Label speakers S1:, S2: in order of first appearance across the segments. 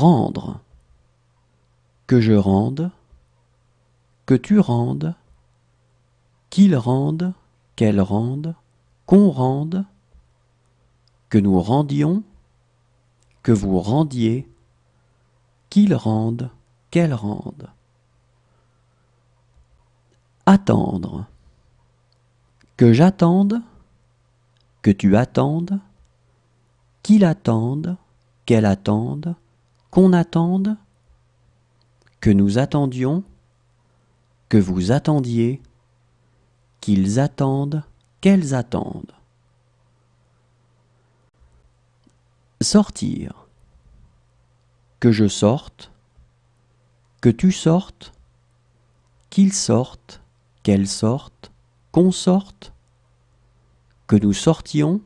S1: Rendre. Que je rende, que tu rendes, qu'il rende, qu'elle rende, qu'on rende, que nous rendions, que vous rendiez, qu'il rendent, qu'elle rende. Attendre. Que j'attende, que tu attendes, qu'il attende, qu'elle attende, qu'on attende, que nous attendions, que vous attendiez, qu'ils attendent, qu'elles attendent. Sortir. Que je sorte, que tu sortes, qu'ils sortent, qu'elles sortent, qu'on sorte, que nous sortions,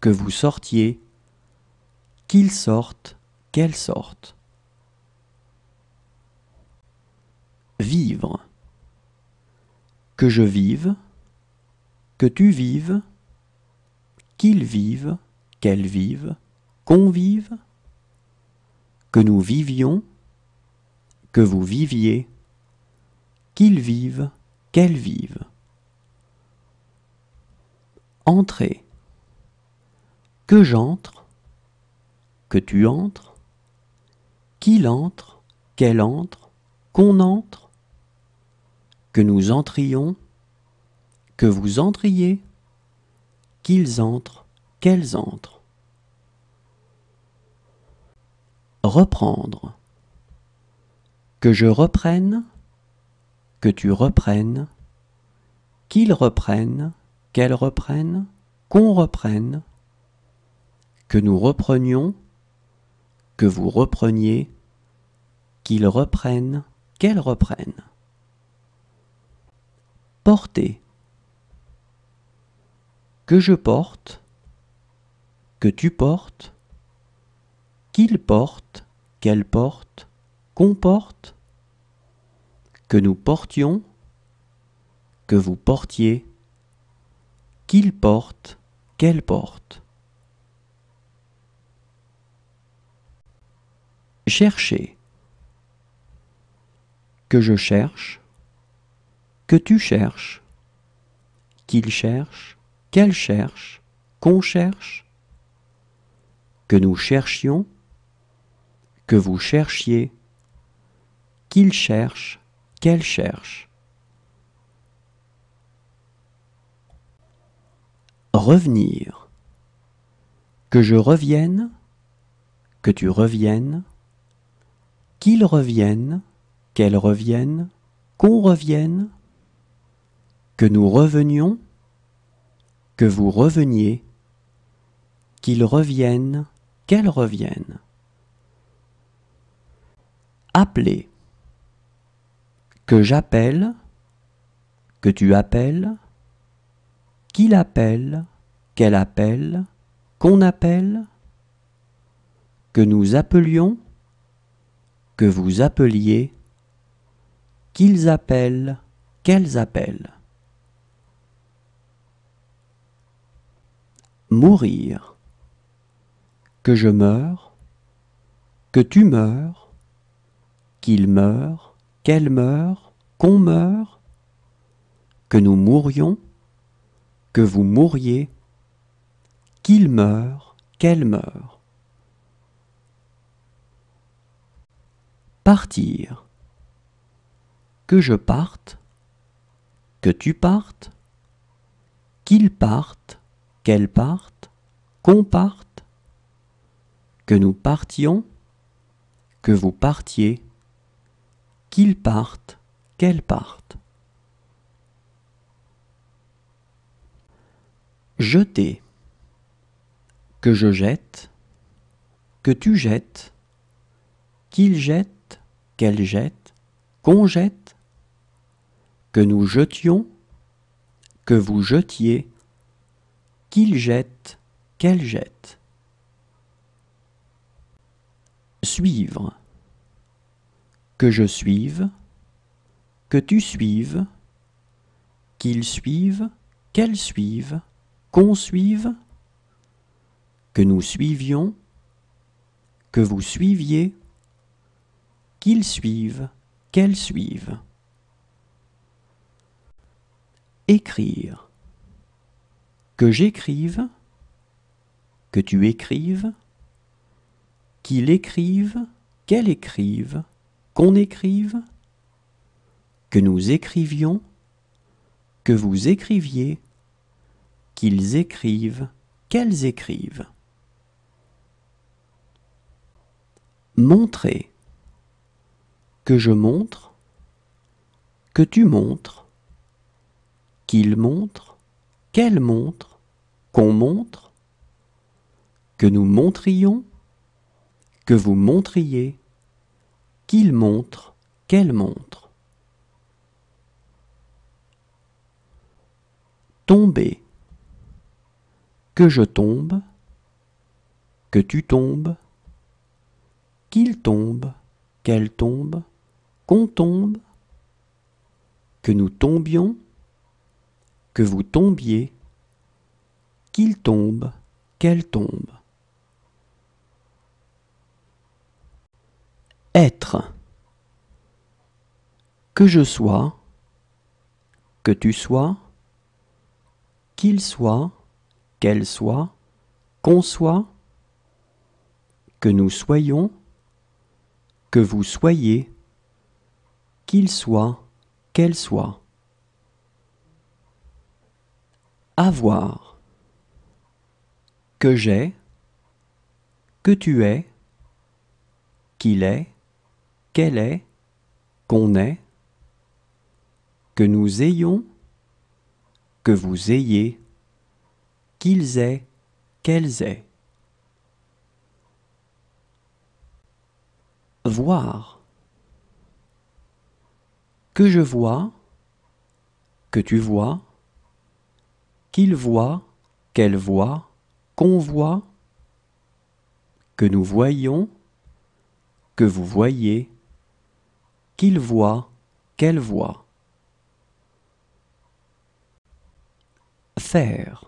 S1: que vous sortiez, qu'ils sortent, qu'elles sortent. Vivre. Que je vive, que tu vives, qu'ils vivent, qu'elles vivent, qu'on vive, que nous vivions, que vous viviez, qu'ils vivent, qu'elles vivent. Entrez, que j'entre, que tu entres, qu'il entre, qu'elle entre, qu'on entre, que nous entrions, que vous entriez, qu'ils entrent, qu'elles entrent. Reprendre. Que je reprenne, que tu reprennes, qu'ils reprennent, qu'elles reprennent, qu'on reprenne, que nous reprenions, que vous repreniez, qu'ils reprennent, qu'elles reprennent. Porter que je porte, que tu portes, qu'il porte, qu'elle porte, qu'on porte, que nous portions, que vous portiez, qu'il porte, qu'elle porte. Chercher. Que je cherche, que tu cherches, qu'il cherche, qu'elle cherche, qu'on cherche, que nous cherchions, que vous cherchiez, qu'il cherche, qu'elle cherche. Revenir. Que je revienne, que tu reviennes, qu'il revienne, qu'elle revienne, qu'on revienne, que nous revenions, que vous reveniez, qu'ils reviennent, qu'elles reviennent. Appeler, que j'appelle, que tu appelles, qu'il appelle, qu'elle appelle, qu'on appelle, que nous appelions, que vous appeliez, qu'ils appellent, qu'elles appellent. mourir. Que je meure, que tu meurs, qu'il meure, qu'elle meure, qu'on meure, que nous mourions, que vous mouriez, qu'il meure, qu'elle meure. Partir. Que je parte, que tu partes, qu'il parte, qu'elle partent, qu'on parte, que nous partions, que vous partiez, Qu'ils partent, qu'elle parte. Jeter, que je jette, que tu jettes, qu'il jette, qu'elle jette, qu'on jette, que nous jetions, que vous jetiez, qu'il jette, qu'elle jette. Suivre. Que je suive, que tu suives, qu'ils suivent, qu'elles suivent, qu'on suive, que nous suivions, que vous suiviez, qu'ils suivent, qu'elles suivent. Écrire que j'écrive, que tu écrives, qu'il écrive, qu'elle écrive, qu'on écrive, que nous écrivions, que vous écriviez, qu'ils écrivent, qu'elles écrivent. Montrer. Que je montre, que tu montres, qu'il montre, quelle montre Qu'on montre Que nous montrions Que vous montriez Qu'il montre Quelle montre Tomber Que je tombe Que tu tombes Qu'il tombe Qu'elle tombe Qu'on tombe Que nous tombions que vous tombiez, qu'il tombe, qu'elle tombe. Être. Que je sois, que tu sois, qu'il soit, qu'elle soit, qu'on soit, que nous soyons, que vous soyez, qu'il soit, qu'elle soit. avoir, que j'ai, que tu es, qu'il est, qu'elle est, qu'on est, que nous ayons, que vous ayez, qu'ils aient, qu'elles aient. Voir. Que je vois, que tu vois, qu'il voit, qu'elle voit, qu'on voit, que nous voyons, que vous voyez, qu'il voit, qu'elle voit. Faire.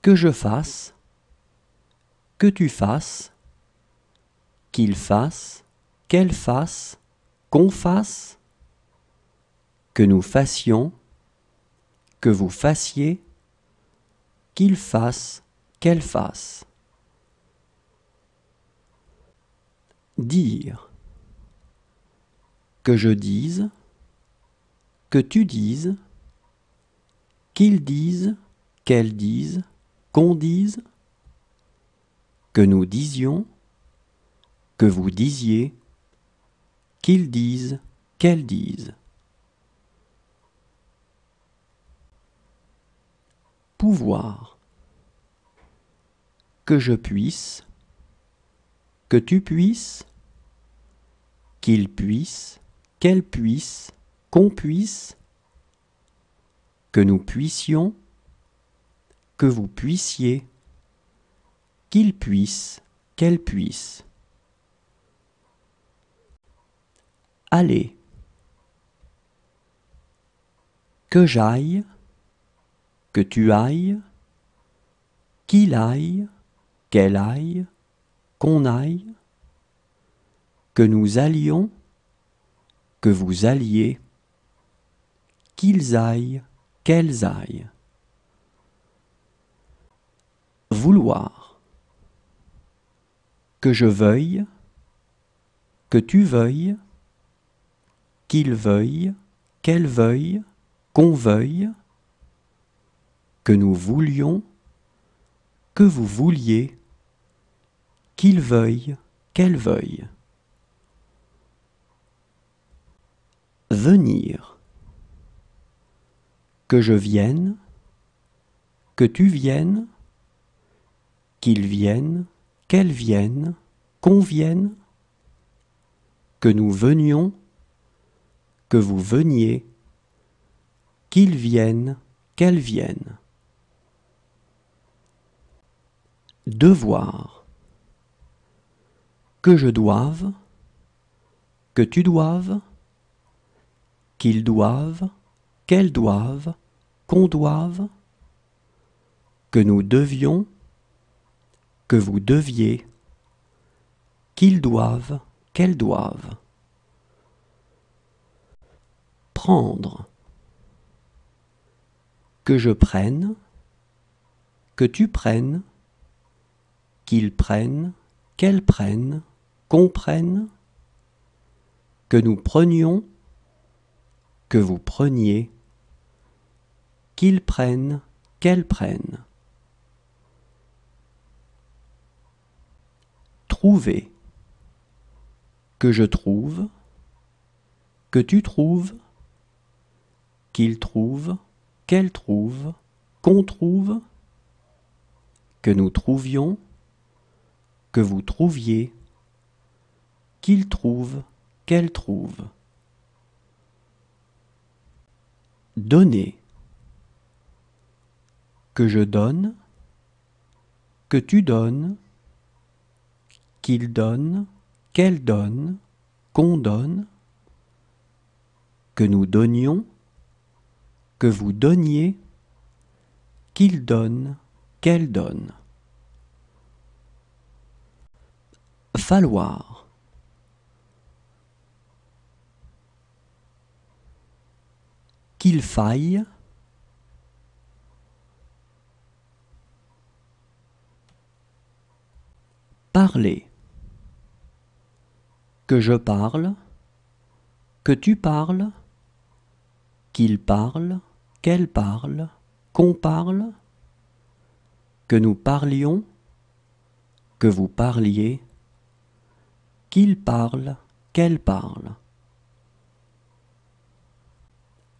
S1: Que je fasse, que tu fasses, qu'il fasse, qu'elle fasse, qu'on fasse, que nous fassions, que vous fassiez, qu'il fasse, qu'elle fasse. Dire. Que je dise, que tu dises, qu'ils disent, qu'elles disent, qu'on dise, que nous disions, que vous disiez, qu'ils disent, qu'elles disent. pouvoir. Que je puisse, que tu puisses, qu'il puisse, qu'elle puisse, qu'on puisse, que nous puissions, que vous puissiez, qu'il puisse, qu'elle puisse. Allez. Que j'aille, que tu ailles, qu'il aille, qu'elle aille, qu'on aille, que nous allions, que vous alliez, qu'ils aillent, qu'elles aillent. Vouloir. Que je veuille, que tu veuilles, qu'il veuille, qu'elle veuille, qu'on veuille, que nous voulions, que vous vouliez, qu'il veuille, qu'elle veuille. Venir. Que je vienne, que tu viennes, qu'il vienne, qu'elle vienne, qu'on vienne, que nous venions, que vous veniez, qu'il vienne, qu'elle vienne. Devoir. Que je doive, que tu doives, qu'ils doivent, qu'elles doivent, qu'on doive, que nous devions, que vous deviez, qu'ils doivent, qu'elles doivent. Prendre. Que je prenne, que tu prennes, qu'ils prennent, qu'elles prennent, qu'on prenne, que nous prenions, que vous preniez, qu'ils prennent, qu'elles prennent. Trouver, que je trouve, que tu trouves, qu'ils trouvent, qu'elles trouvent, qu'on trouve, que nous trouvions, que vous trouviez, qu'il trouve, qu'elle trouve. Donner, que je donne, que tu donnes, qu'il donne, qu'elle donne, qu'on donne, que nous donnions, que vous donniez, qu'il donne, qu'elle donne. falloir qu'il faille parler que je parle que tu parles qu'il parle qu'elle parle qu'on parle que nous parlions que vous parliez qu'il parle, qu'elle parle.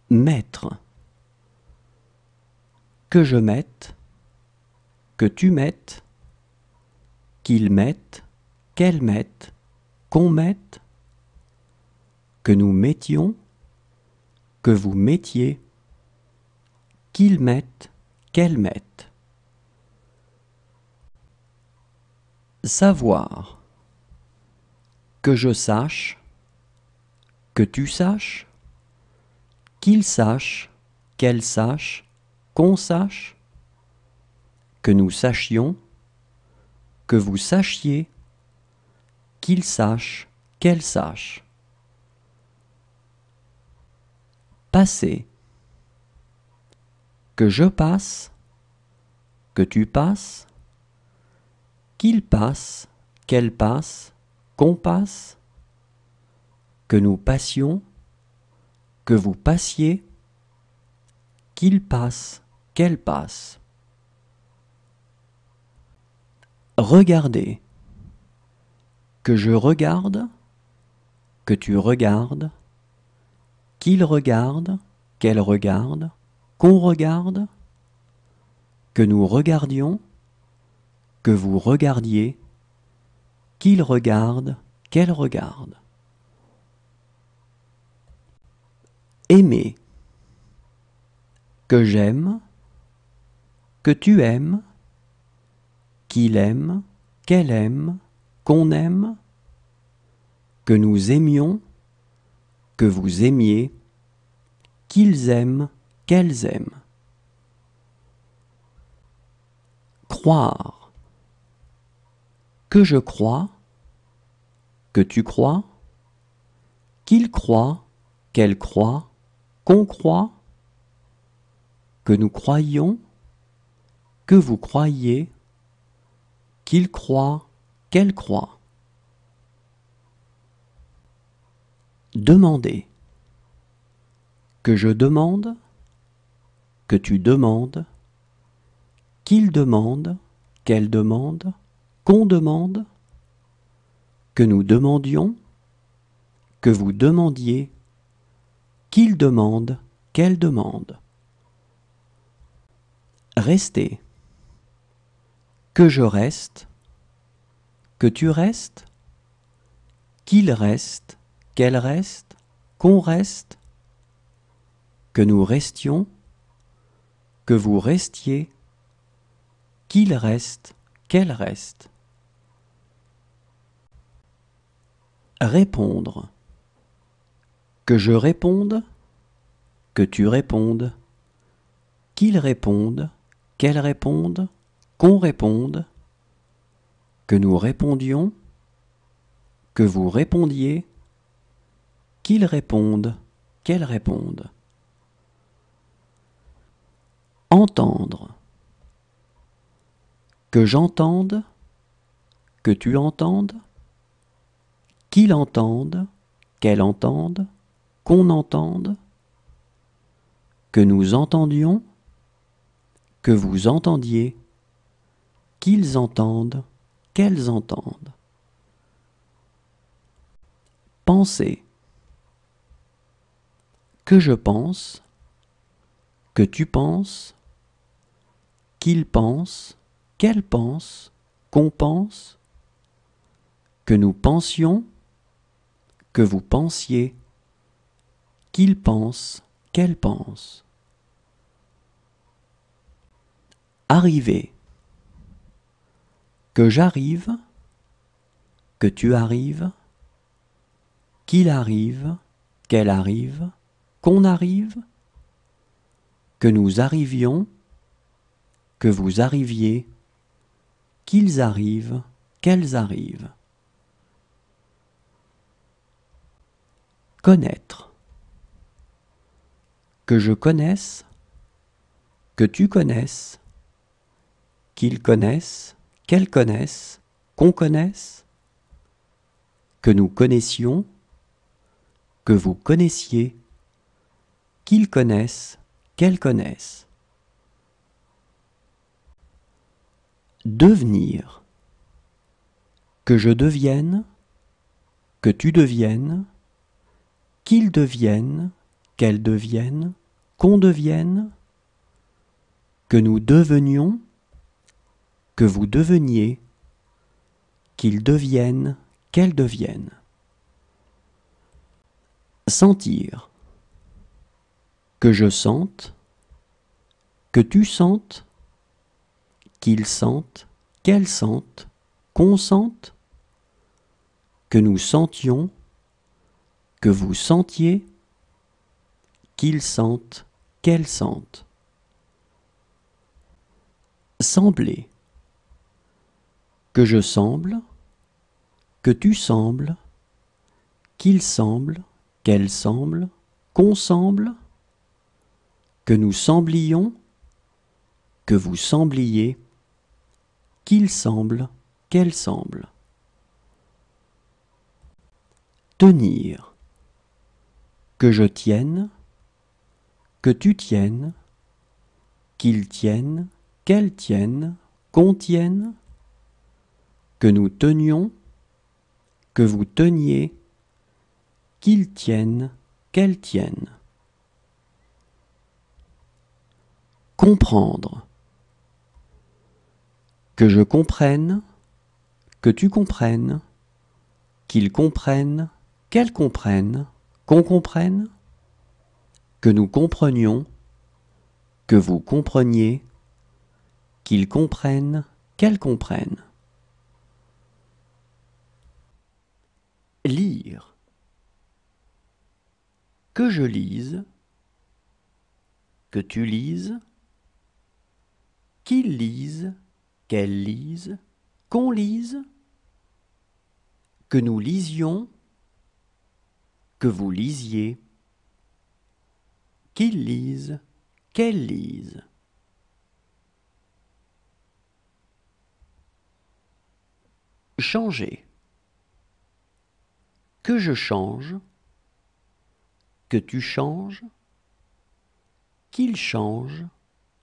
S1: Mettre. Que je mette, que tu mettes, qu'il mette, qu'elle mette, qu'on mette, que nous mettions, que vous mettiez, qu'il mette, qu'elle mette. Savoir que je sache, que tu saches, qu'il sache, qu'elle sache, qu'on sache, que nous sachions, que vous sachiez, qu'il sache, qu'elle sache. Passer. Que je passe, que tu passes, qu'il passe, qu'elle passe, qu'on passe, que nous passions, que vous passiez, qu'il passe, qu'elle passe. Regardez, que je regarde, que tu regardes, qu'il regarde, qu'elle regarde, qu'on regarde, que nous regardions, que vous regardiez, qu'il regarde, qu'elle regarde. Aimer. Que j'aime, que tu aimes, qu'il aime, qu'elle aime, qu'on aime, que nous aimions, que vous aimiez, qu'ils aiment, qu'elles aiment. Croire que je crois, que tu crois, qu'il croit, qu'elle croit, qu'on croit, que nous croyons, que vous croyez, qu'il croit, qu'elle croit. Demandez. Que je demande, que tu demandes, qu'il demande, qu'elle demande qu'on demande, que nous demandions, que vous demandiez, qu'il demande, qu'elle demande. Rester, Que je reste, que tu restes, qu'il reste, qu'elle reste, qu'on reste, que nous restions, que vous restiez, qu'il reste, qu'elle reste. Répondre. Que je réponde, que tu répondes, qu'ils répondent, qu'elles répondent, qu'on réponde, que nous répondions, que vous répondiez, qu'ils répondent, qu'elles répondent. Entendre. Que j'entende, que tu entendes, qu'il entendent qu'elle entende, qu'on entende, que nous entendions, que vous entendiez, qu'ils entendent, qu'elles entendent. pensez Que je pense, que tu penses, qu'il pense, qu'elle pense, qu'on pense, que nous pensions, que vous pensiez, qu'il pense, qu'elle pense. Arriver. Que j'arrive, que tu arrives, qu'il arrive, qu'elle arrive, qu'on arrive, que nous arrivions, que vous arriviez, qu'ils arrivent, qu'elles arrivent. Connaître. Que je connaisse, que tu connaisses, qu'ils connaissent, qu'elles connaissent, qu'on connaisse, que nous connaissions, que vous connaissiez, qu'ils connaissent, qu'elles connaissent. Devenir. Que je devienne, que tu deviennes, qu'ils deviennent, qu'elles deviennent, qu'on devienne, que nous devenions, que vous deveniez, qu'ils deviennent, qu'elles deviennent. Sentir. Que je sente, que tu sentes, qu'ils sentent, qu'elles sentent, qu'on sente, que nous sentions, que vous sentiez, qu'ils sentent, qu'elles sentent. Sembler. Que je semble, que tu sembles, qu'il semble, qu'elle semble, qu'on semble, que nous semblions, que vous sembliez, qu'il semble, qu'elle semble. Tenir que je tienne, que tu tiennes, qu'ils tiennent, qu'elles tiennent, qu'on tienne, que nous tenions, que vous teniez, qu'ils tiennent, qu'elles tiennent. Comprendre. Que je comprenne, que tu comprennes, qu'ils comprennent, qu'elles comprennent, qu'on comprenne, que nous comprenions, que vous compreniez, qu'ils comprennent, qu'elles comprennent. Lire. Que je lise, que tu lises, qu'ils lisent, qu'elles lisent, qu'on lise, que nous lisions, que vous lisiez. Qu'ils lise, qu'elle lise. Changer. Que je change, que tu changes, qu'il change,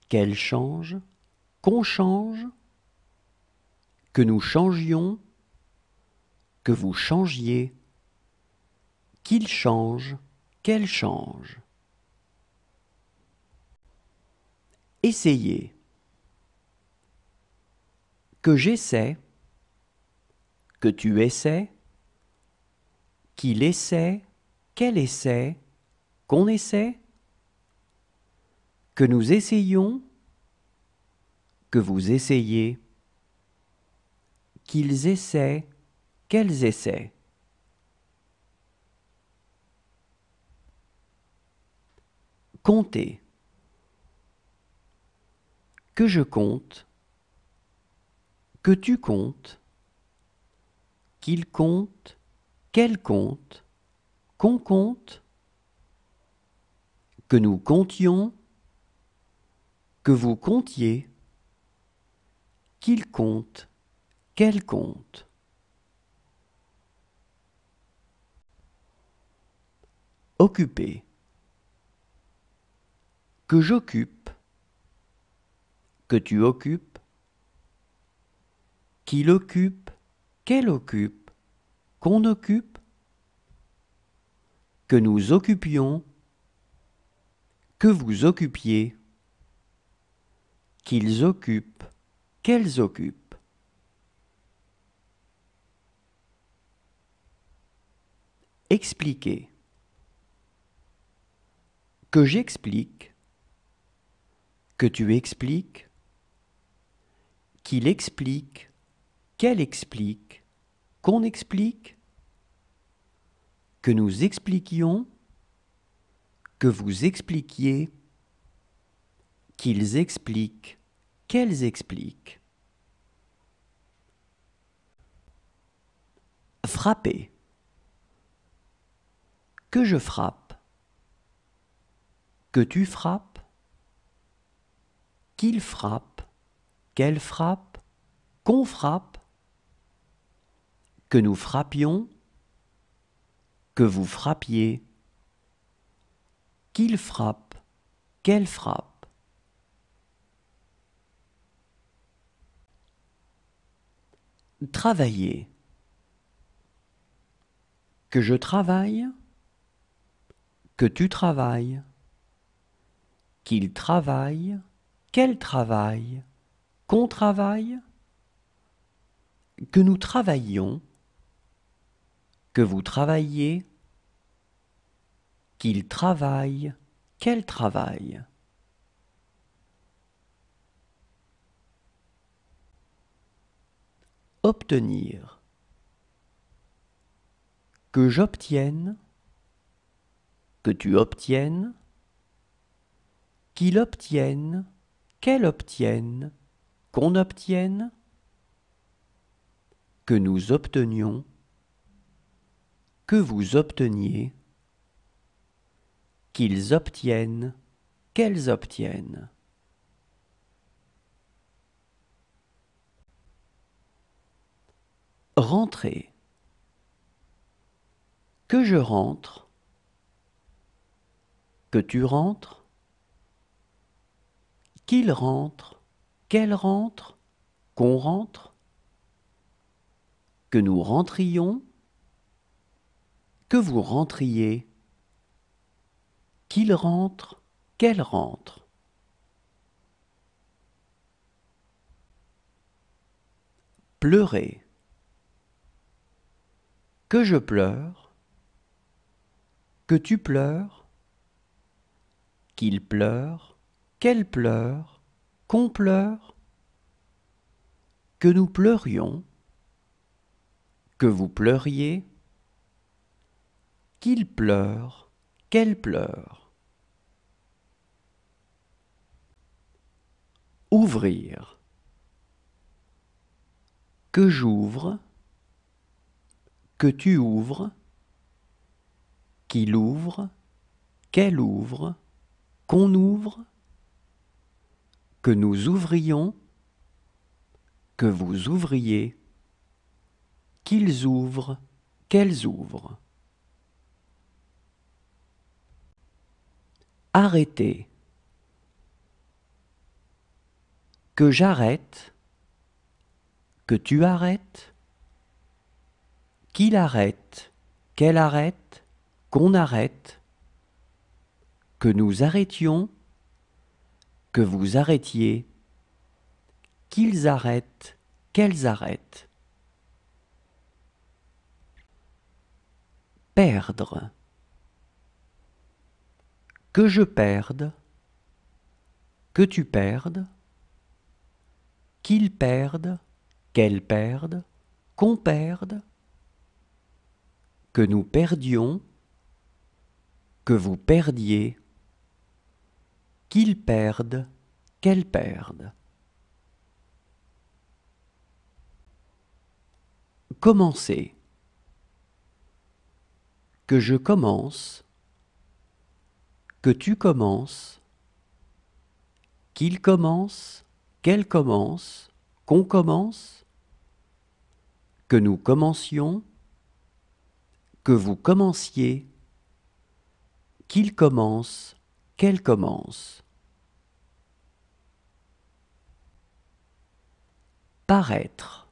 S1: qu'elle change, qu'on change, que nous changions, que vous changiez. Qu'il change, qu'elle change. Essayez. Que j'essaie, que tu essaies, qu'il essaie, qu'elle essaie, qu'on essaie, que nous essayons que vous essayez, qu'ils essaient, qu'elles essaient. Compter. Que je compte. Que tu comptes. Qu'il compte. Qu'elle compte. Qu'on compte. Que nous comptions. Que vous comptiez. Qu'il compte. Qu'elle compte. Occupé que j'occupe, que tu occupes, qu'il occupe, qu'elle occupe, qu'on occupe, que nous occupions, que vous occupiez, qu'ils occupent, qu'elles occupent. Expliquer. Que j'explique, que tu expliques, qu'il explique, qu'elle explique, qu'on explique, que nous expliquions, que vous expliquiez, qu'ils expliquent, qu'elles expliquent. Frapper. Que je frappe. Que tu frappes frappe, qu'elle frappe, qu'on frappe, que nous frappions, que vous frappiez, qu'il frappe, qu'elle frappe. Travailler. Que je travaille, que tu travailles, qu'il travaille, quel travail Qu'on travaille Que nous travaillions Que vous travaillez Qu'il travaille Quel travail Obtenir que j'obtienne, que tu obtiennes, qu'il obtienne, qu'elle obtienne, qu'on obtienne, que nous obtenions, que vous obteniez, qu'ils obtiennent, qu'elles obtiennent. Rentrer. Que je rentre. Que tu rentres qu'il rentre, qu'elle rentre, qu'on rentre, que nous rentrions, que vous rentriez, qu'il rentre, qu'elle rentre. Pleurer. Que je pleure, que tu pleures, qu'il pleure, qu'elle pleure, qu'on pleure, que nous pleurions, que vous pleuriez, qu'il pleure, qu'elle pleure. Ouvrir. Que j'ouvre, que tu ouvres, qu'il ouvre, qu'elle ouvre, qu'on ouvre, que nous ouvrions, que vous ouvriez, qu'ils ouvrent, qu'elles ouvrent. Arrêtez. Que j'arrête, que tu arrêtes, qu'il arrête, qu'elle arrête, qu'on arrête, que nous arrêtions, que vous arrêtiez, qu'ils arrêtent, qu'elles arrêtent. Perdre. Que je perde, que tu perdes, qu'ils perdent, qu'elles perdent, qu'on perde, que nous perdions, que vous perdiez qu'ils perdent, qu'elles perdent. Commencer. Que je commence, que tu commences, qu'il commence, qu'elle commence, qu'on commence, que nous commencions, que vous commenciez, qu'il commence, qu'elle commence. paraître.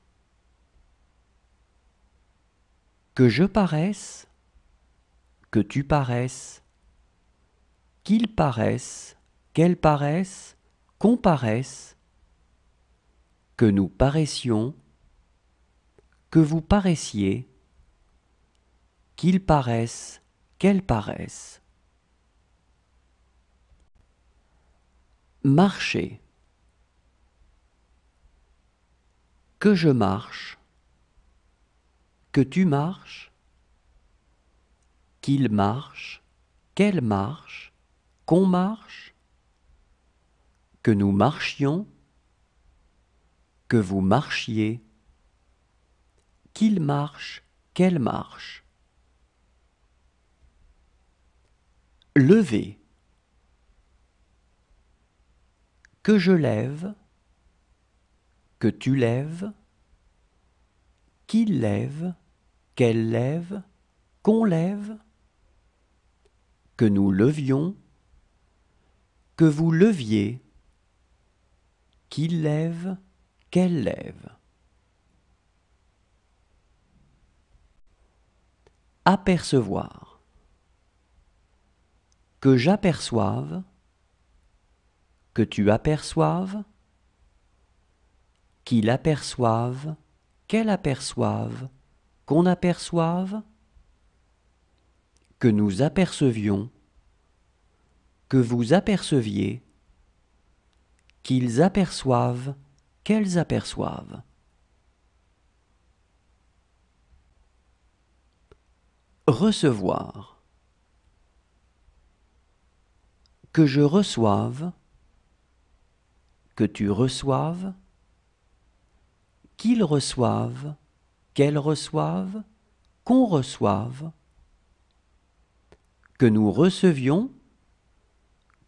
S1: Que je paraisse, que tu paraisses, qu'il paraisse, qu'elle paraissent qu'on paraisse, que nous paraissions, que vous paraissiez, qu'il paraisse, qu'elle paraissent Marcher. que je marche, que tu marches, qu'il marche, qu'elle marche, qu'on marche, que nous marchions, que vous marchiez, qu'il marche, qu'elle marche. Levez. Que je lève, que tu lèves, qui lève, qu'elle lève, qu'on lève, que nous levions, que vous leviez, qu'il lève, qu'elle lève. Apercevoir. Que j'aperçoive, que tu aperçoives, qu'il aperçoive, qu'elle aperçoive, qu'on aperçoive, que nous apercevions, que vous aperceviez, qu'ils aperçoivent, qu'elles aperçoivent. Recevoir. Que je reçoive, que tu reçoives, qu'ils reçoivent, qu'elles reçoivent, qu'on reçoive, que nous recevions,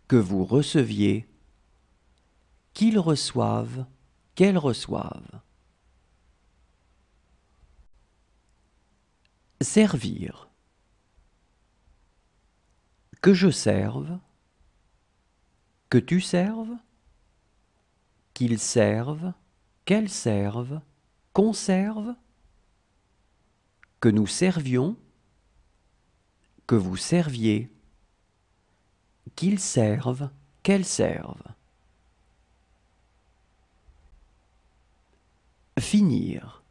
S1: que vous receviez, qu'ils reçoivent, qu'elles reçoivent. Servir. Que je serve, que tu serves, qu'ils servent, qu'elles servent, conservent, que nous servions, que vous serviez, qu'ils servent, qu'elles servent. Finir.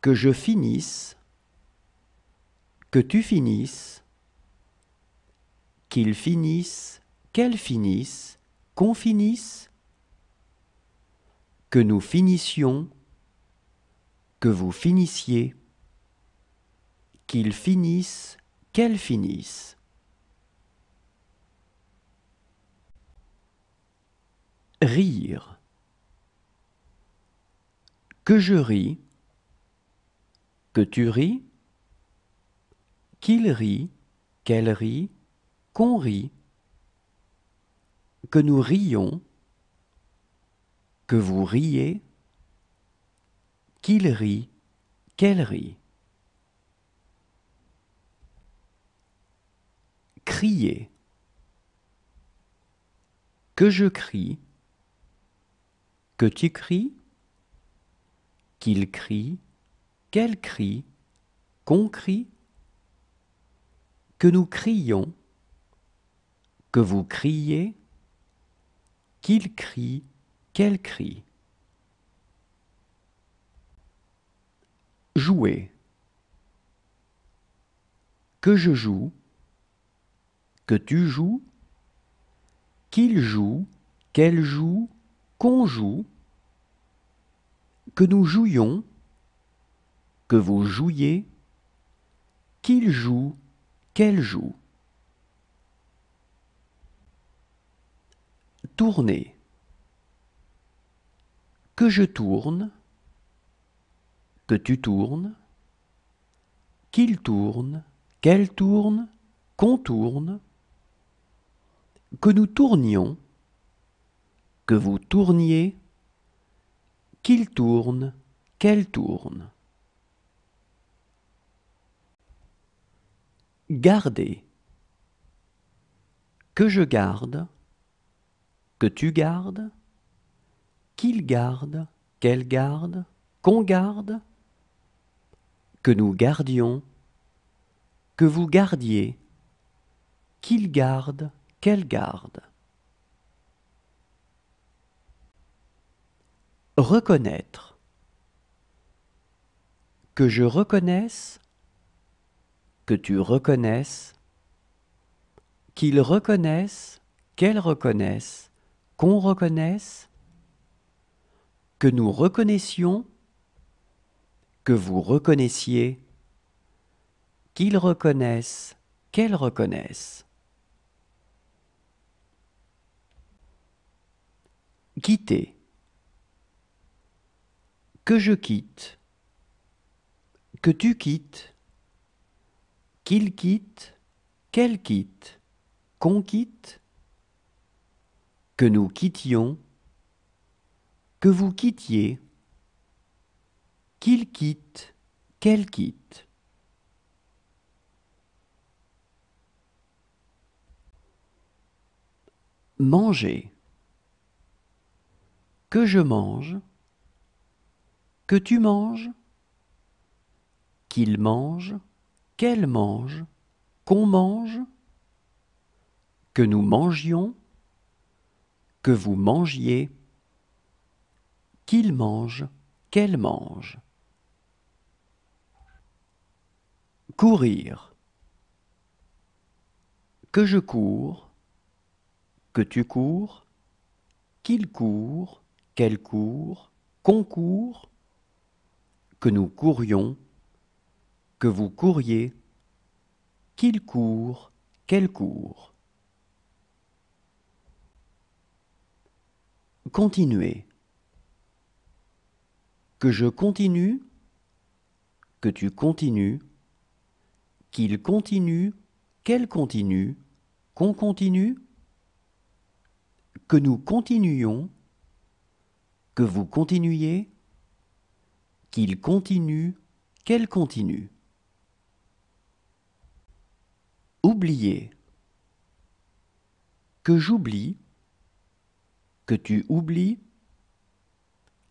S1: Que je finisse, que tu finisses, qu'ils finissent, qu'elles finissent, qu'on finisse, que nous finissions, que vous finissiez, qu'ils finissent, qu'elles finissent. Rire. Que je ris, que tu ris, qu'il rit, qu'elle rit, qu'on rit, que nous rions, que vous riez, qu'il rit, qu'elle rit. Crier. Que je crie, que tu cries, qu'il crie, qu'elle crie, qu'on crie, que nous crions, que vous criez, qu'il crie, quel cri Jouer. Que je joue, que tu joues, qu'il joue, qu'elle joue, qu'on joue, que nous jouions, que vous jouiez, qu'il joue, qu'elle joue. Tourner que je tourne, que tu tournes, qu'il tourne, qu'elle tourne, qu'on tourne, que nous tournions, que vous tourniez, qu'il tourne, qu'elle tourne. Gardez, Que je garde, que tu gardes, qu'il garde, qu'elle garde, qu'on garde, que nous gardions, que vous gardiez, qu'il garde, qu'elle garde. Reconnaître. Que je reconnaisse, que tu reconnaisses, qu'il reconnaisse, qu'elle reconnaisse, qu'on reconnaisse, que nous reconnaissions, que vous reconnaissiez, qu'ils reconnaissent, qu'elles reconnaissent. Quitter. Que je quitte, que tu quittes, qu'il quitte, qu'elle quitte, qu'on quitte, que nous quittions, que vous quittiez, qu'il quitte, qu'elle quitte. Manger. Que je mange, que tu manges, qu'il mange, qu'elle mange, qu'on mange, que nous mangions, que vous mangiez, qu'il mange, qu'elle mange. Courir. Que je cours, que tu cours, qu'il court, qu'elle court, qu'on court, que nous courions, que vous couriez, qu'il court, qu'elle court. Continuer que je continue, que tu continues, qu'il continue, qu'elle continue, qu'on continue, que nous continuions, que vous continuiez, qu'il continue, qu'elle continue. Oublier. Que j'oublie, que tu oublies,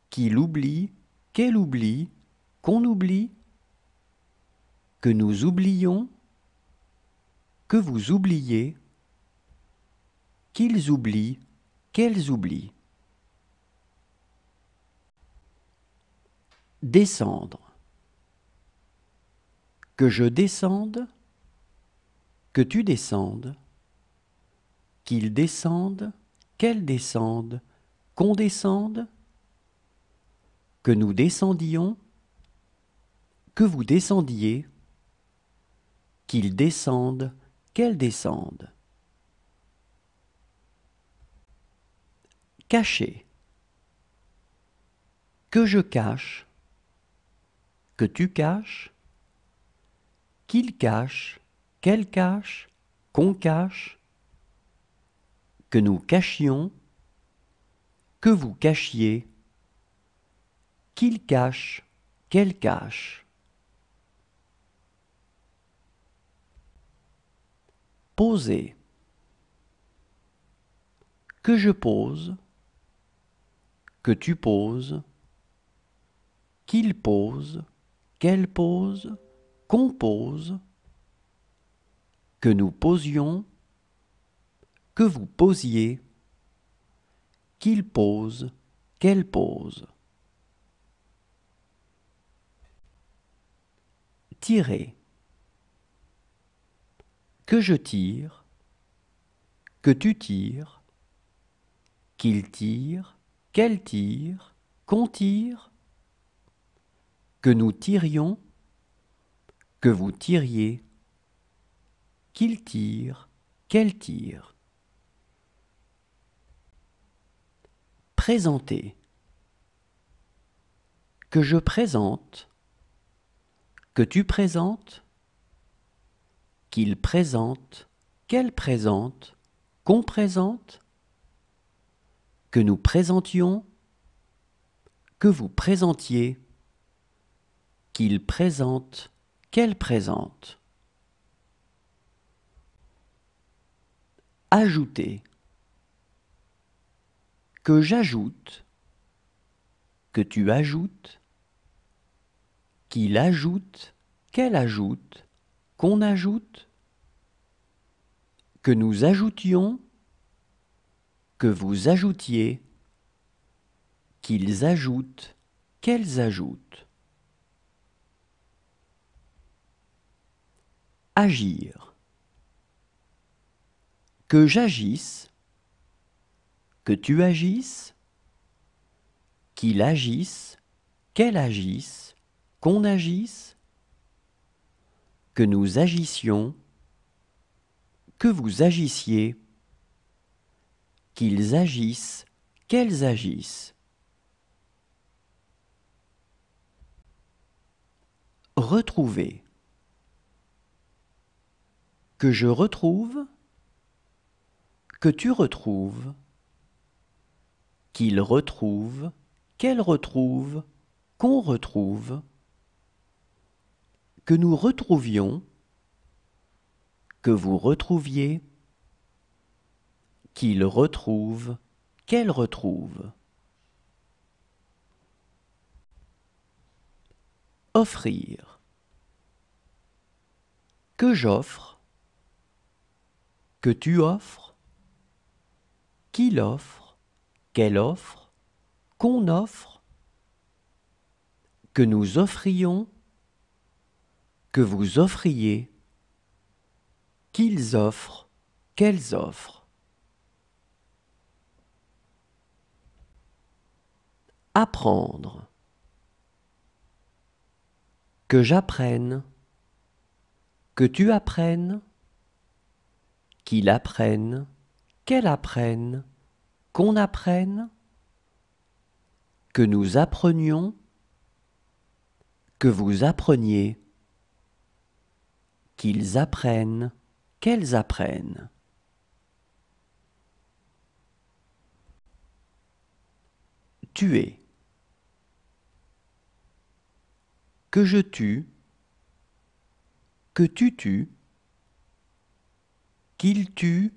S1: qu'il oublie, qu'elle oublie, qu'on oublie, que nous oublions, que vous oubliez, qu'ils oublient, qu'elles oublient. Descendre. Que je descende, que tu descendes, qu'ils descendent, qu'elles descendent, qu'on descende, que nous descendions, que vous descendiez, qu'ils descendent, qu'elle descendent. Cacher. Que je cache, que tu caches, qu'il cache, qu'elle cache, qu'on cache, que nous cachions, que vous cachiez, qu'il cache, qu'elle cache. Poser. Que je pose, que tu poses, qu'il pose, qu'elle pose, qu'on pose, que nous posions, que vous posiez, qu'il pose, qu'elle pose. tirer. Que je tire, que tu tires, qu'il tire, qu'elle tire, qu'on tire, que nous tirions, que vous tiriez, qu'il tire, qu'elle tire. Présenter. Que je présente, que tu présentes, qu'il présente, qu'elle présente, qu'on présente, que nous présentions, que vous présentiez, qu'il présente, qu'elle présente. Ajouter. Que j'ajoute, que tu ajoutes, qu'il ajoute, qu'elle ajoute, qu'on ajoute, que nous ajoutions, que vous ajoutiez, qu'ils ajoutent, qu'elles ajoutent. Agir. Que j'agisse, que tu agisses, qu'il agisse, qu'elle agisse, qu'on agisse, que nous agissions, que vous agissiez, qu'ils agissent, qu'elles agissent. Retrouver. Que je retrouve, que tu retrouves, qu'ils retrouve, qu'elle retrouve, qu'on retrouve que nous retrouvions, que vous retrouviez, qu'il retrouve, qu'elle retrouve. Offrir. Que j'offre, que tu offres, qu'il offre, qu'elle offre, qu'on offre, que nous offrions, que vous offriez, qu'ils offrent, qu'elles offrent. Apprendre. Que j'apprenne, que tu apprennes, qu'il apprenne, qu'elle apprenne, qu'on apprenne, que nous apprenions, que vous appreniez qu'ils apprennent, qu'elles apprennent. Tuer. Que je tue, que tu tues, Qu'ils tue,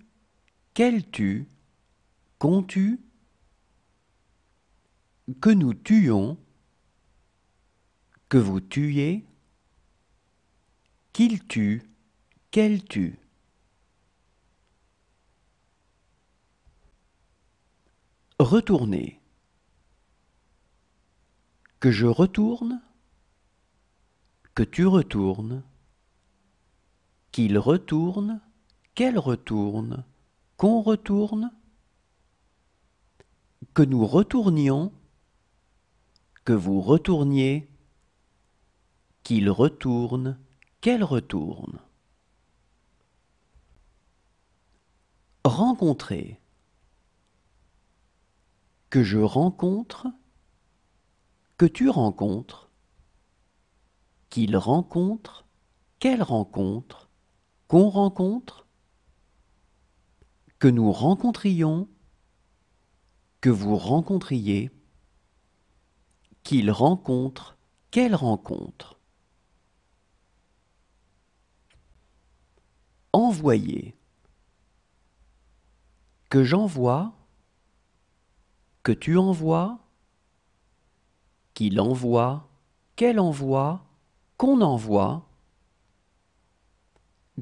S1: qu'elles tuent, qu'on tue, que nous tuions, que vous tuiez, qu'il tue, qu'elle tue. Retourner. Que je retourne, que tu retournes. Qu'il retourne, qu'elle retourne, qu'on retourne. Que nous retournions, que vous retourniez. Qu'il retourne, qu'elle retourne. Rencontrer. Que je rencontre, que tu rencontres, qu'il rencontre, qu'elle rencontre, qu'on rencontre, que nous rencontrions, que vous rencontriez, qu'il rencontre, qu'elle rencontre. envoyer, que j'envoie, que tu envoies, qu'il envoie, qu'elle envoie, qu'on envoie,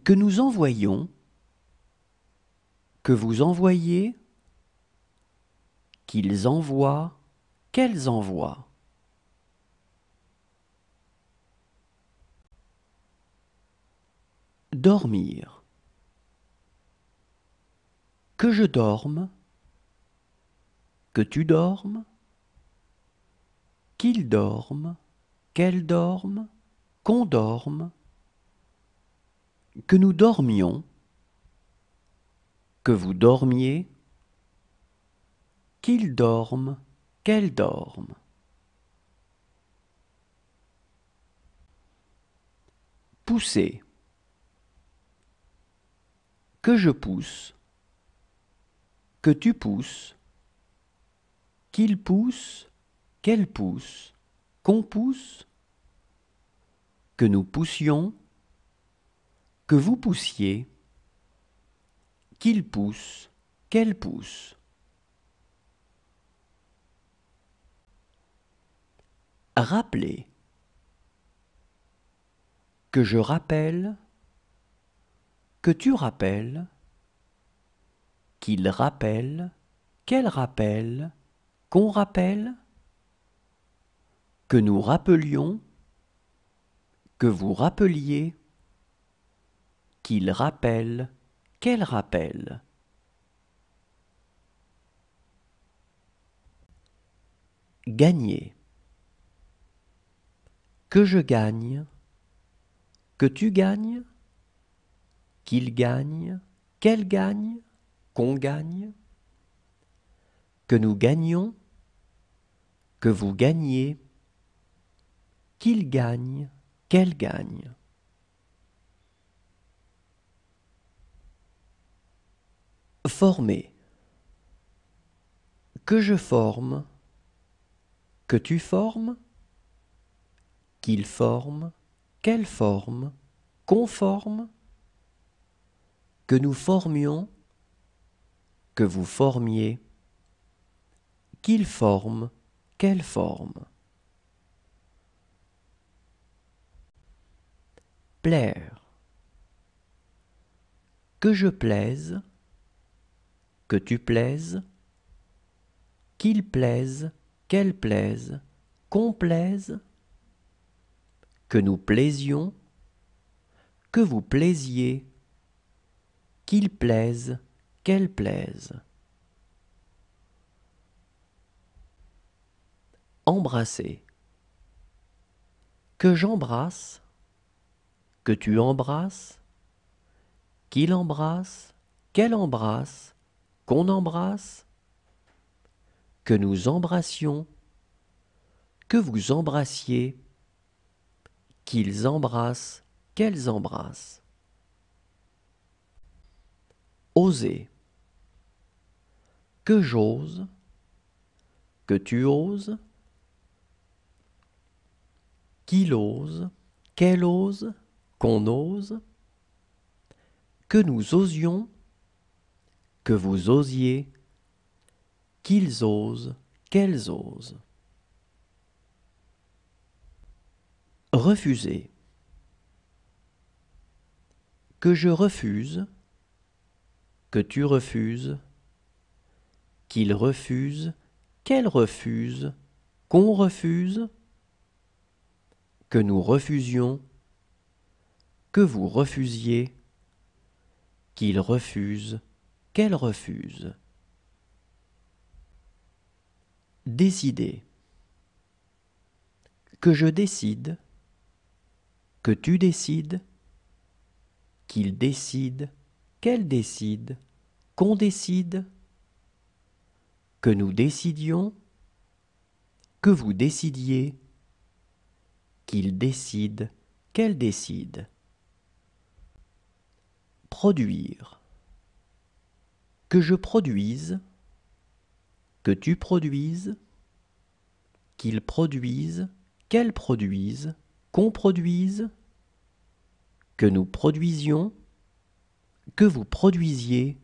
S1: que nous envoyons, que vous envoyez, qu'ils envoient, qu'elles envoient. Dormir que je dorme, que tu dormes, qu'il dorme, qu'elle dorme, qu'on dorme, que nous dormions, que vous dormiez, qu'il dorme, qu'elle dorme. Pousser. Que je pousse que tu pousses, qu'il pousse, qu'elle pousse, qu'on pousse, que nous poussions, que vous poussiez, qu'il pousse, qu'elle pousse. Rappeler. Que je rappelle, que tu rappelles, qu'il rappelle, qu'elle rappelle, qu'on rappelle, que nous rappelions, que vous rappeliez, qu'il rappelle, qu'elle rappelle. Gagner. Que je gagne, que tu gagnes, qu'il gagne, qu'elle gagne, qu'on gagne, que nous gagnions, que vous gagnez, qu'il gagne, qu'elle gagne. Former. Que je forme, que tu formes, qu'il forme, qu'elle forme, qu'on forme, que nous formions, que vous formiez. Qu'il forme, quelle forme Plaire. Que je plaise, que tu plaises, qu'il plaise, qu'elle plaise, qu'on plaise, que nous plaisions, que vous plaisiez, qu'il plaise, qu'elle plaise. Embrasser. Que j'embrasse, que tu embrasses, qu'il embrasse, qu'elle embrasse, qu'on embrasse, que nous embrassions, que vous embrassiez, qu'ils embrassent, qu'elles embrassent. Oser que j'ose, que tu oses, qu'il ose, qu'elle ose, qu'on ose, que nous osions, que vous osiez, qu'ils osent, qu'elles osent. Refuser. Que je refuse, que tu refuses, qu'il refuse, qu'elle refuse, qu'on refuse, que nous refusions, que vous refusiez, qu'il refuse, qu'elle refuse. Décider. Que je décide, que tu décides, qu'il décide, qu'elle décide, qu'on décide que nous décidions, que vous décidiez, qu'il décide, qu'elle décide. Produire. Que je produise, que tu produises, qu'il produise, qu'elle produise, qu'on produise, que nous produisions, que vous produisiez,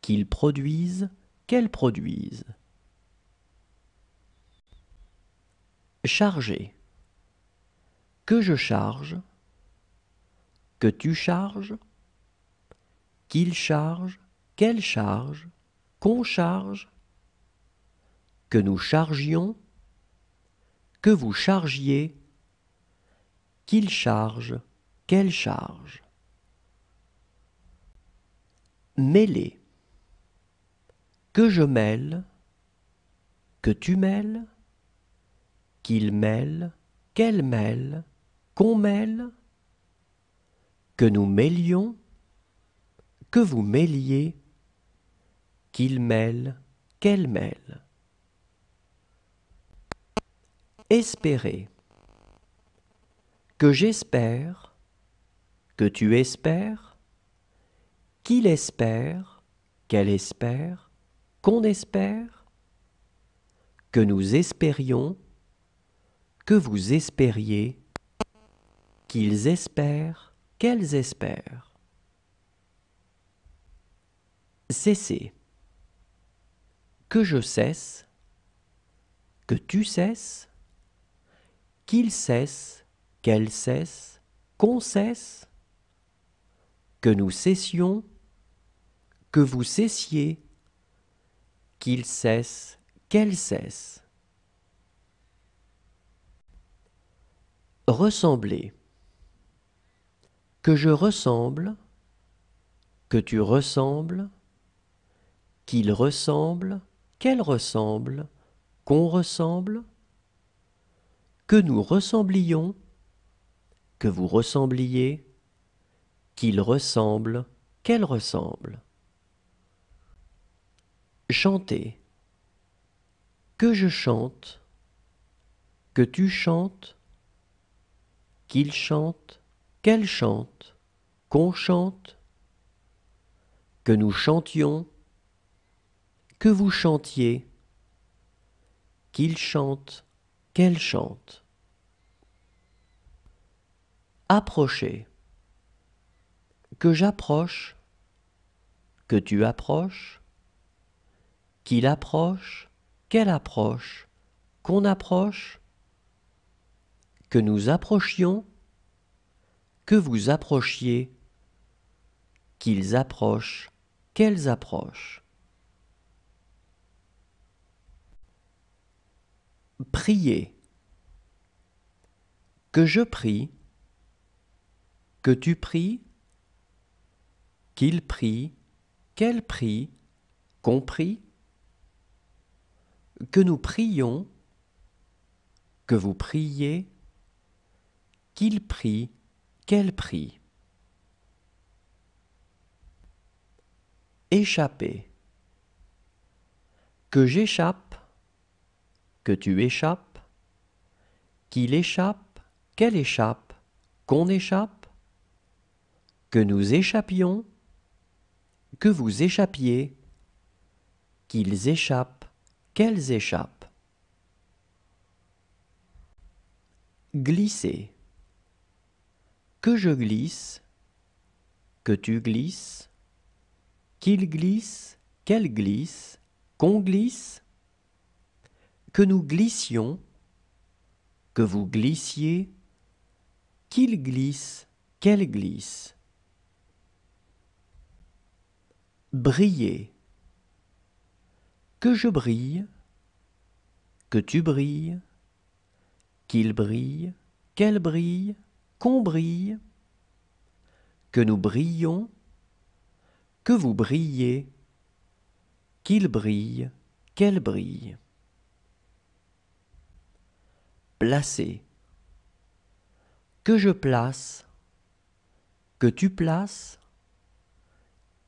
S1: qu'ils produisent, qu'elles produisent. Charger. Que je charge, que tu charges, qu'il charge, qu'elle charge, qu'on charge, que nous chargions, que vous chargiez, qu'il charge, qu'elle charge. Mêler que je mêle, que tu mêles, qu'il mêle, qu'elle mêle, qu'on mêle, que nous mêlions, que vous mêliez, qu'il mêle, qu'elle mêle. Espérer. Que j'espère, que tu espères, qu'il espère, qu'elle espère, qu'on espère, que nous espérions, que vous espériez, qu'ils espèrent, qu'elles espèrent. Cesser. Que je cesse, que tu cesses, qu'ils cessent, qu'elle cesse, qu'on cesse, que nous cessions, que vous cessiez, qu'il cesse, qu'elle cesse. Ressembler. Que je ressemble, que tu ressembles, qu'il ressemble, qu'elle ressemble, qu'on ressemble, que nous ressemblions, que vous ressembliez, qu'il ressemble, qu'elle ressemble. Chanter. Que je chante, que tu chantes, qu'il chante, qu'elle chante, qu'on chante, que nous chantions, que vous chantiez, qu'il chante, qu'elle chante. Approcher. Que j'approche, que tu approches, qu'il approche, qu'elle approche, qu'on approche, que nous approchions, que vous approchiez, qu'ils approchent, qu'elles approchent. Prier. Que je prie, que tu pries, qu'il prie, qu'elle prie, qu'on prie, que nous prions, que vous priez, qu'il prie, qu'elle prie. Échapper. Que j'échappe, que tu échappes, qu'il échappe, qu'elle échappe, qu'on échappe, que nous échappions, que vous échappiez, qu'ils échappent qu'elles échappent. Glisser. Que je glisse, que tu glisses, qu'il glisse, qu'elle glisse, qu'on glisse, que nous glissions, que vous glissiez, qu'il glisse, qu'elle glisse. Briller que je brille, que tu brilles, qu'il brille, qu'elle brille, qu'on brille, que nous brillons, que vous brillez, qu'il brille, qu'elle brille. Placer. Que je place, que tu places,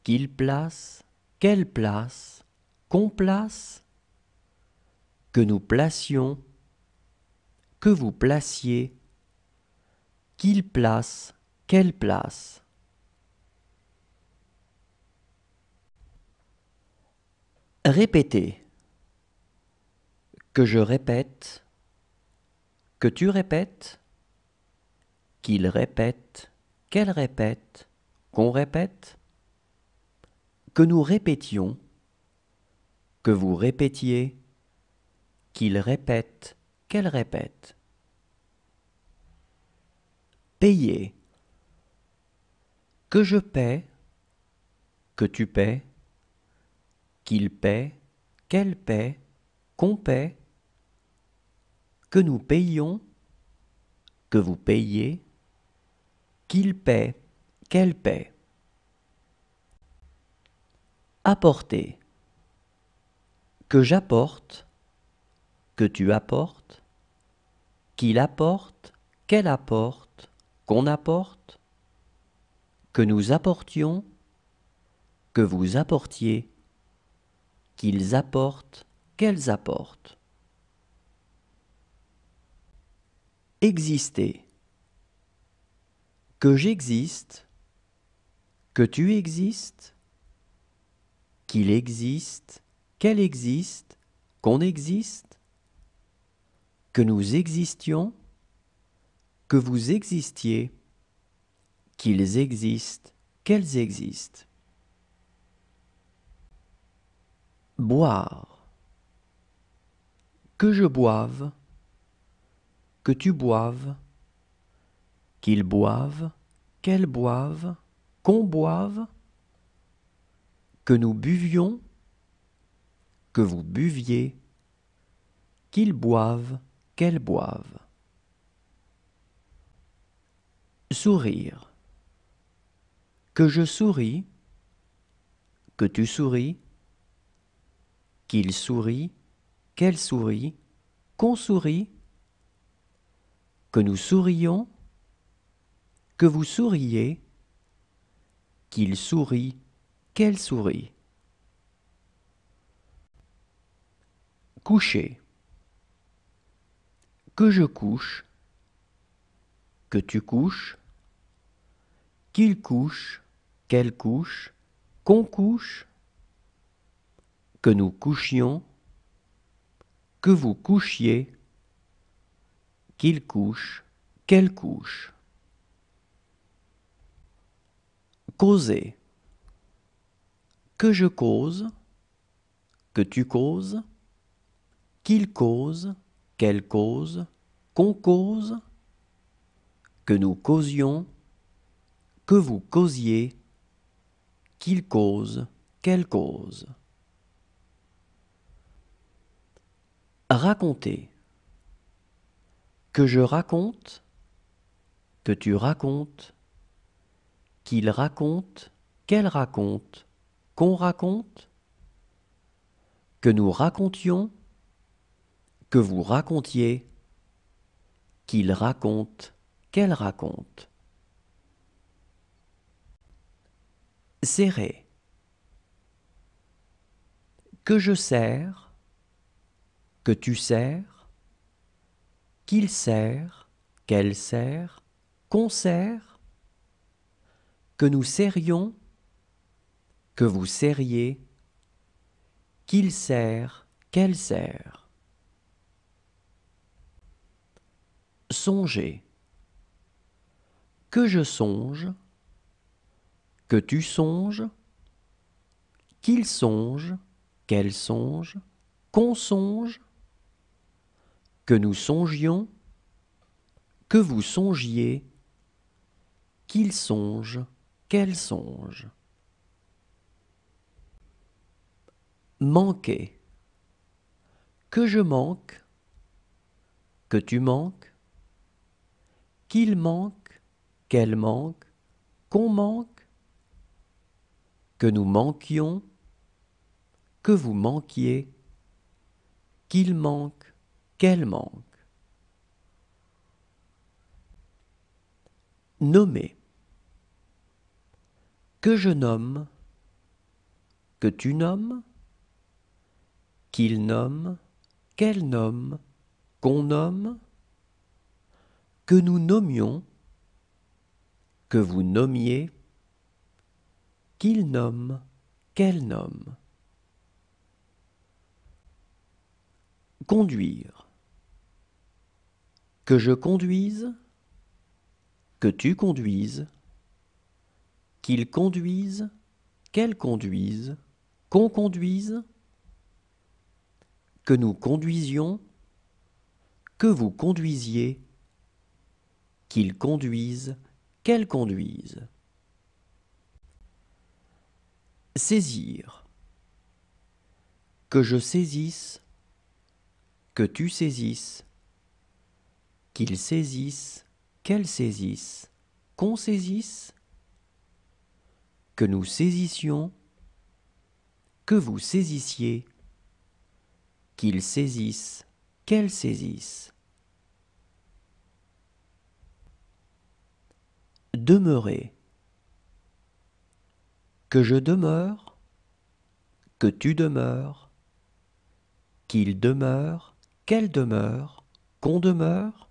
S1: qu'il place, qu'elle place, qu'on place, que nous placions, que vous placiez, qu'il place, quelle place. Répétez. Que je répète, que tu répètes, qu'il répète, qu'elle répète, qu'on répète, que nous répétions que vous répétiez, qu'il répète, qu'elle répète. Payer. Que je paie, que tu paies, qu'il paie, qu'elle paie, qu'on paie, que nous payions, que vous payiez, qu'il paie, qu'elle paie. Apporter que j'apporte, que tu apportes, qu'il apporte, qu'elle apporte, qu'on apporte, que nous apportions, que vous apportiez, qu'ils apportent, qu'elles apportent. Exister. Que j'existe, que tu existes, qu'il existe, qu'elle existe, qu'on existe, que nous existions, que vous existiez, qu'ils existent, qu'elles existent. Boire. Que je boive, que tu boives, qu'ils boivent, qu'elles boivent, qu'on boive, que nous buvions, que vous buviez, qu'ils boivent, qu'elles boivent. Sourire. Que je souris, que tu souris, qu'il sourit, qu'elle sourit, qu'on sourit, que nous sourions, que vous souriez, qu'il sourit, qu'elle sourit. coucher, que je couche, que tu couches, qu'il couche, qu'elle couche, qu'on couche, que nous couchions, que vous couchiez, qu'il couche, qu'elle couche. Causer. Que je cause, que tu causes, qu'il cause, qu'elle cause, qu'on cause, que nous causions, que vous causiez, qu'il cause, qu'elle cause. Raconter. Que je raconte, que tu racontes, qu'il raconte, qu'elle raconte, qu'on raconte, que nous racontions, que vous racontiez, qu'il raconte, qu'elle raconte. Serrer. Que je sers, que tu sers, qu'il sert, qu'elle sert, qu'on sert, que nous serrions, que vous serriez, qu'il sert, qu'elle sert. Songer. Que je songe, que tu songes, qu'il songe, qu'elle songe, qu'on songe, que nous songions, que vous songiez, qu'il songe, qu'elle songe. Manquer. Que je manque, que tu manques, qu'il manque, qu'elle manque, qu'on manque, que nous manquions, que vous manquiez, qu'il manque, qu'elle manque. Nommer. Que je nomme, que tu nommes, qu'il nomme, qu'elle nomme, qu'on nomme, que nous nommions, que vous nommiez, qu'il nomme, qu'elle nomme. Conduire. Que je conduise, que tu conduises, qu'il conduise, qu'elle conduise, qu'on conduise, que nous conduisions, que vous conduisiez, qu'ils conduisent, qu'elles conduisent. Saisir. Que je saisisse, que tu saisisses, qu'ils saisissent, qu'elles saisissent, qu'on saisisse, que nous saisissions, que vous saisissiez, qu'ils saisissent, qu'elles saisissent. demeurer. Que je demeure, que tu demeures, qu'il demeure, qu'elle demeure, qu'on demeure,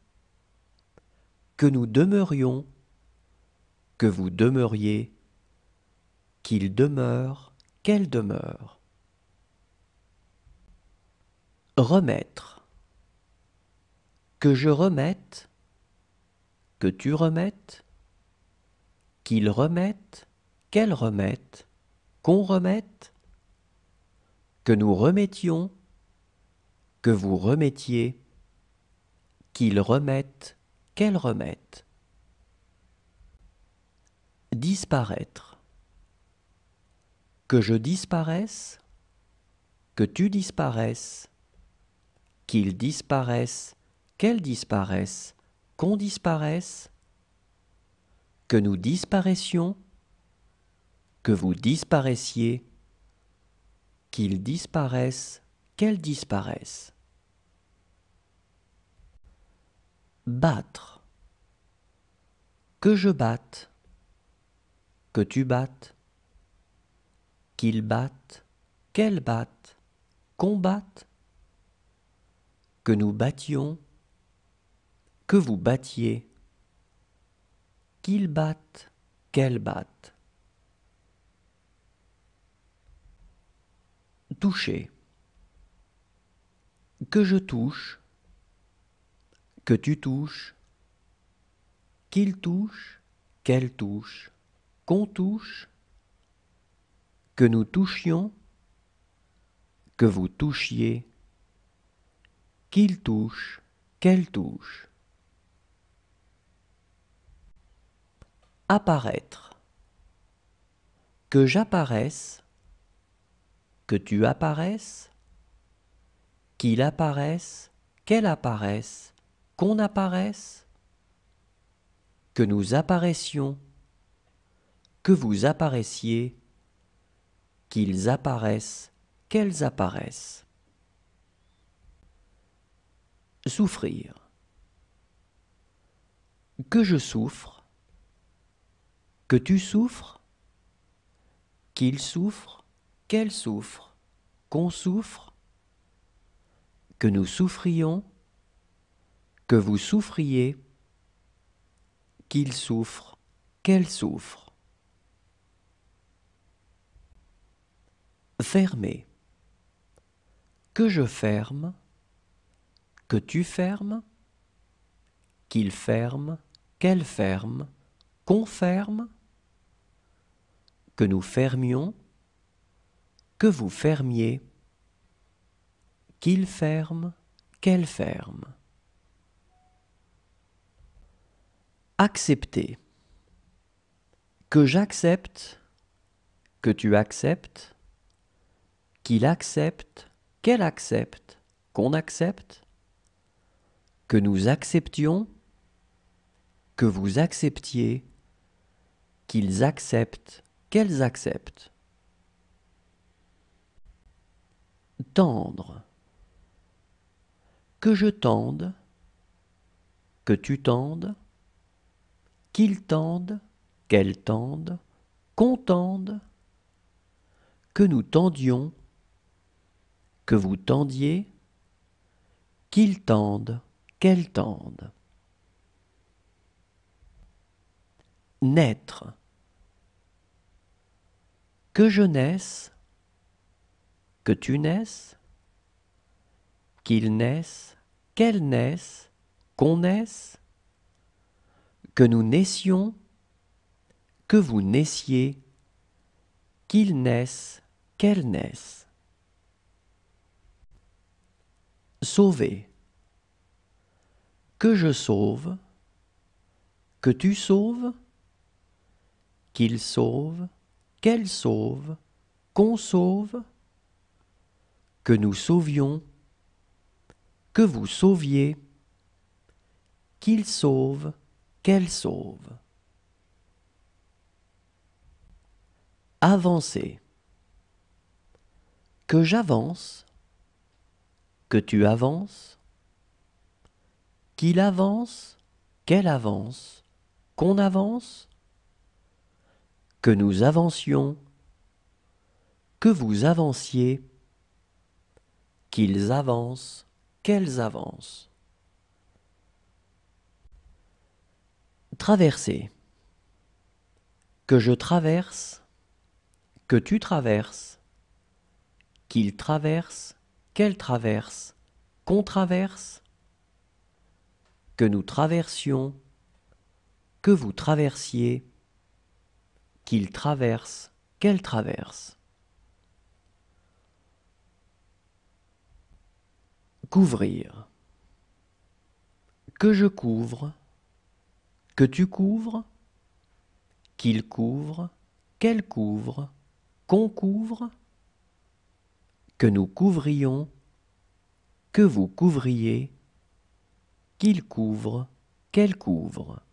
S1: que nous demeurions, que vous demeuriez, qu'il demeure, qu'elle demeure. Remettre. Que je remette, que tu remettes, Qu'ils remettent, qu'elles remettent, qu'on remette, que nous remettions, que vous remettiez, qu'ils remettent, qu'elles remettent. Disparaître. Que je disparaisse, que tu disparaisses, qu'ils disparaissent, qu'elles disparaissent, qu'on disparaisse, que nous disparaissions, que vous disparaissiez, qu'ils disparaissent, qu'elles disparaissent. Battre. Que je batte, que tu battes, qu'ils battent, qu'elles battent, qu'on que nous battions, que vous battiez, qu'ils battent, qu'elles battent. Toucher. Que je touche, que tu touches, qu'il touche, qu'elle touche, qu'on touche, que nous touchions, que vous touchiez, qu'il touche, qu'elle touche. Apparaître. Que j'apparaisse, que tu apparaisses, qu'il apparaisse, qu'elle apparaisse, qu'on apparaisse, que nous apparaissions, que vous apparaissiez, qu'ils apparaissent, qu'elles apparaissent. Souffrir. Que je souffre, que tu souffres, qu'il souffre, qu'elle souffre, qu'on souffre, que nous souffrions, que vous souffriez, qu'il souffre, qu'elle souffre. Fermer. Que je ferme, que tu fermes, qu'il ferme, qu'elle ferme, qu'on ferme, que nous fermions, que vous fermiez, qu'il ferme, qu'elle ferme. Accepter. Que j'accepte, que tu acceptes, qu'il accepte, qu'elle accepte, qu'on accepte, que nous acceptions, que vous acceptiez, qu'ils acceptent, qu'elles acceptent. Tendre. Que je tende, que tu tendes, qu'ils tendent, qu'elles tendent, qu'on tende, que nous tendions, que vous tendiez, qu'ils tendent, qu'elles tendent. Naître que je naisse, que tu naisses, qu'il naisse, qu'elle naisse, qu'on naisse, que nous naissions, que vous naissiez, qu'il naisse, qu'elle naisse. Sauver. Que je sauve, que tu sauves, qu'il sauve, qu'elle sauve, qu'on sauve, que nous sauvions, que vous sauviez, qu'il sauve, qu'elle sauve. Avancer. Que j'avance, que tu avances, qu'il avance, qu'elle avance, qu'on avance, que nous avancions, que vous avanciez, qu'ils avancent, qu'elles avancent. Traverser. Que je traverse, que tu traverses, qu'ils traversent, qu'elles traversent, qu'on traverse, que nous traversions, que vous traversiez, qu'il traverse, qu'elle traverse. Couvrir. Que je couvre, que tu couvres, qu'il couvre, qu'elle couvre, qu'on couvre, que nous couvrions, que vous couvriez, qu'il couvre, qu'elle couvre.